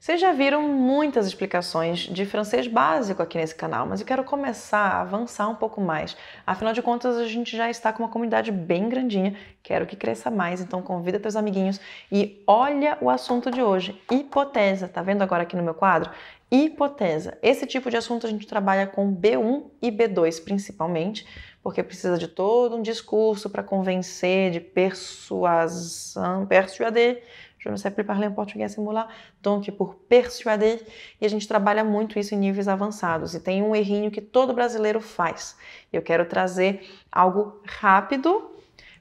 Vocês já viram muitas explicações de francês básico aqui nesse canal, mas eu quero começar a avançar um pouco mais. Afinal de contas, a gente já está com uma comunidade bem grandinha, quero que cresça mais, então convida teus amiguinhos e olha o assunto de hoje, hipotesa. Tá vendo agora aqui no meu quadro? Hipotesa. Esse tipo de assunto a gente trabalha com B1 e B2 principalmente, porque precisa de todo um discurso para convencer, de persuasão, persuader, Je ne sais plus parler em português simular. Donc, é por persuader. E a gente trabalha muito isso em níveis avançados. E tem um errinho que todo brasileiro faz. Eu quero trazer algo rápido,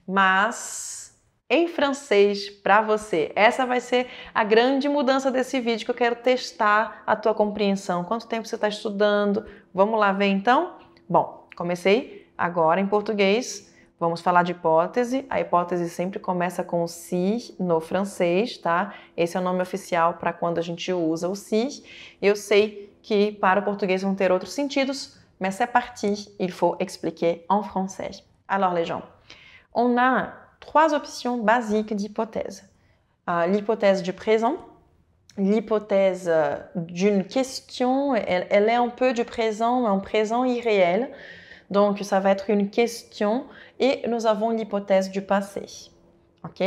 mas em francês para você. Essa vai ser a grande mudança desse vídeo que eu quero testar a tua compreensão. Quanto tempo você está estudando? Vamos lá ver então? Bom, comecei agora em português Vamos falar de hipótese. A hipótese sempre começa com si no francês, tá? Esse é o nome oficial para quando a gente usa o si. Eu sei que para o português vão ter outros sentidos, mas c'est parti, il faut expliquer en français. Alors les gens, on a trois options basiques d'hypothèse. Euh, l'hypothèse du présent, l'hypothèse euh, d'une question, elle, elle, est un peu du présent, un présent irréel. Donc, ça va être une question et nous avons l'hypothèse du passé. Ok?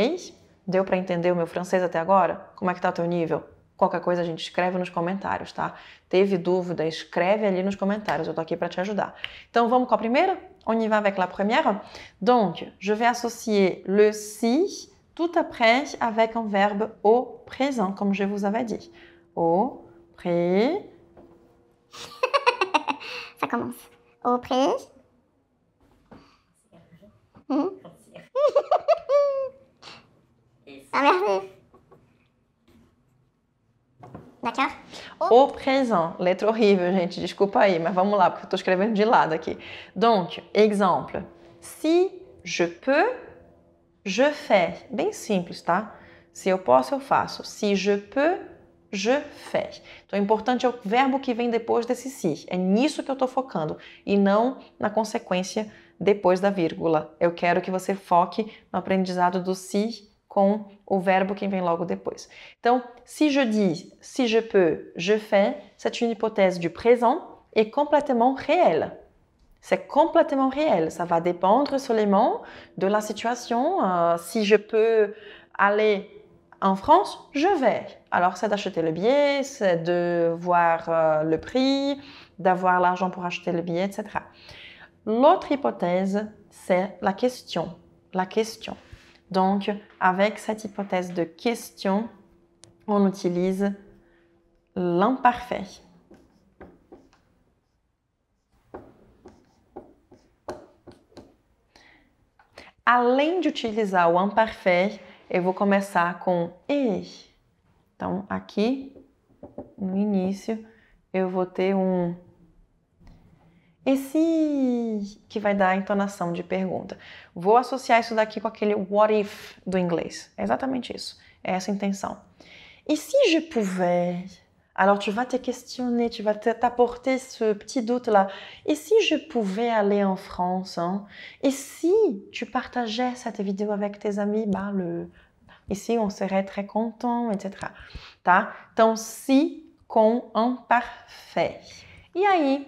Deu para entender o meu francês até agora? Como é que tá o teu nível? Qualquer coisa a gente escreve nos comentários, tá? Teve dúvida, escreve ali nos comentários, eu tô aqui para te ajudar. Então vamos com a primeira? On y va avec la première. Donc, je vais associer le si tout après avec un verbe au présent, comme je vous avais dit. Au pré. Ça commence au prince. Hum? Emmerdé. D'accord? Au présent, letra horrível, gente, desculpa aí, mas vamos lá, porque eu estou escrevendo de lado aqui. Donc, exemplo. Si je peux, je fais. Bem simples, tá? Se eu posso, eu faço. Si je peux, je fais. Então, o é importante é o verbo que vem depois desse si. É nisso que eu estou focando e não na consequência depois da vírgula. Eu quero que você foque no aprendizado do si com o verbo que vem logo depois. Então, si je dis, si je peux, je fais, c'est une hypothèse du présent et complètement réelle. C'est complètement réel. Ça va dépendre seulement de la situation. Euh, si je peux aller en France, je vais. Alors, c'est d'acheter le billet, c'est de voir euh, le prix, d'avoir l'argent pour acheter le billet, etc. L'autre hypothèse, c'est la question. La question. Donc, avec cette hypothèse de question, on utilise l'imparfait. Além de utilizar o imparfait, eu vou começar com e, Então, aqui no início, eu vou ter um esse que vai dar a entonação de pergunta. Vou associar isso daqui com aquele what if do inglês. É exatamente isso. É essa a intenção. E se je pouvais? Alors tu vas te questionner, tu vas t'apporter ce petit doute-là. Et si je pouvais aller en France hein, Et si tu partageais cette vidéo avec tes amis bah, le... Ici, on serait très content, etc. Donc, si con parfait. Et aí,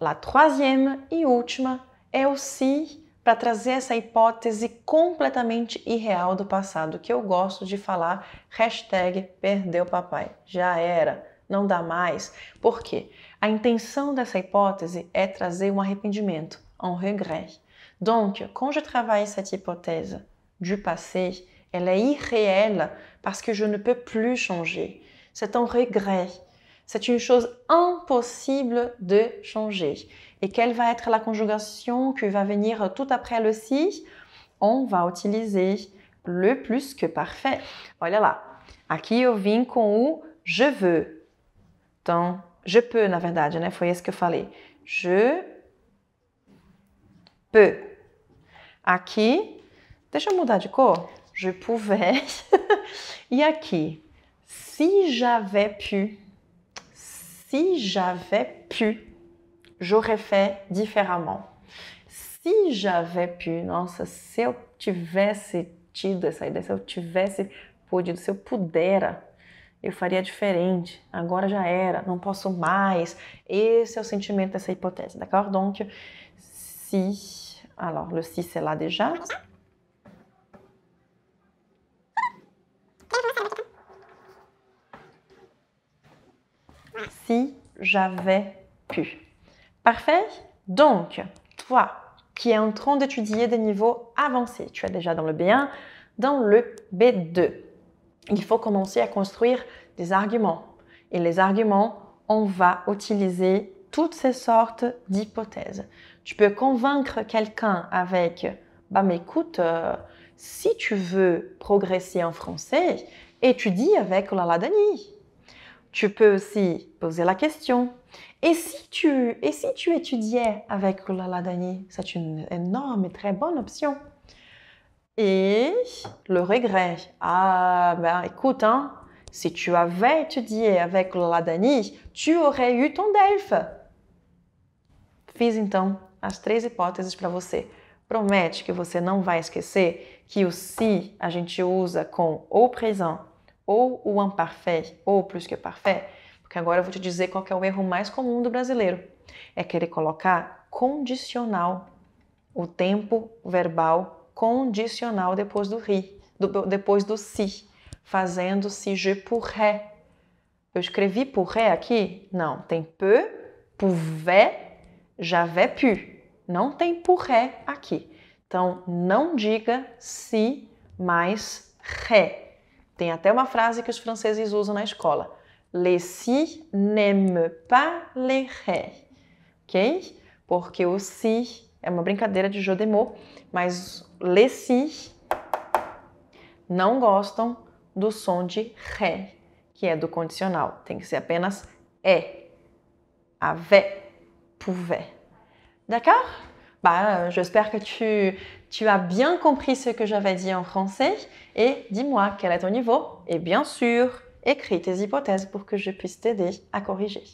la troisième et última est aussi si para trazer essa hipótese completamente irreal do passado, que eu gosto de falar, hashtag perdeu papai, já era, non dá mais. Por quê? A intenção dessa hipótese é trazer un um arrependimento, un um regret. Donc, quand je travaille cette hypothèse du passé, elle est irréelle parce que je ne peux plus changer. C'est un regret. C'est une chose impossible de changer. Et quelle va être la conjugation qui va venir tout après le si On va utiliser le plus que parfait. Voilà, ici Aqui je viens com je veux je peux, na verdade, né? Foi isso que eu falei. Je peux. Aqui, deixa eu mudar de cor. Je pouvais. e aqui, si j'avais pu. Si j'avais pu, j'aurais fait différemment. Si j'avais pu, nossa, se eu tivesse tido essa ideia, se eu tivesse podido, se eu pudera, eu faria différent. agora já era, não posso mais. Esse é o sentimento dessa hypothèse, d'accord Donc, si, alors ah le si c'est là déjà. Si j'avais pu. Parfait Donc, toi qui es en train d'étudier des niveaux avancés, tu es déjà dans le B1, dans le B2 il faut commencer à construire des arguments. Et les arguments, on va utiliser toutes ces sortes d'hypothèses. Tu peux convaincre quelqu'un avec bah mais écoute, euh, si tu veux progresser en français, étudie avec la Tu peux aussi poser la question. Et si tu, étudiais avec la c'est une énorme et très bonne option. Ich, le regret. Ah, ben écoute, hein, si tu avais étudié avec la Dani, tu aurais eu ton DELF. Fiz então as três hipóteses para você. Promete que você não vai esquecer que o si a gente usa com o présent ou o imparfait ou plus que parfait, porque agora eu vou te dizer qual é o erro mais comum do brasileiro. É querer colocar condicional o tempo verbal condicional depois do ri, do, depois do si, fazendo si je pourrais. Eu escrevi pourrais aqui? Não, tem peu, pouvait, j'avais pu. Não tem pourrais aqui. Então, não diga si, mais ré. Tem até uma frase que os franceses usam na escola. Le si n'aiment pas le ré. Ok? Porque o si é uma brincadeira de Jodemo, mas les si não gostam do som de ré, que é do condicional. Tem que ser apenas é. Avait, pouvait. D'accord? Bah, j'espère que tu, tu as bien compris ce que j'avais dit en français. Et dis-moi quel est ton niveau. Et bien sûr, écris tes hypothèses pour que je puisse t'aider à corriger.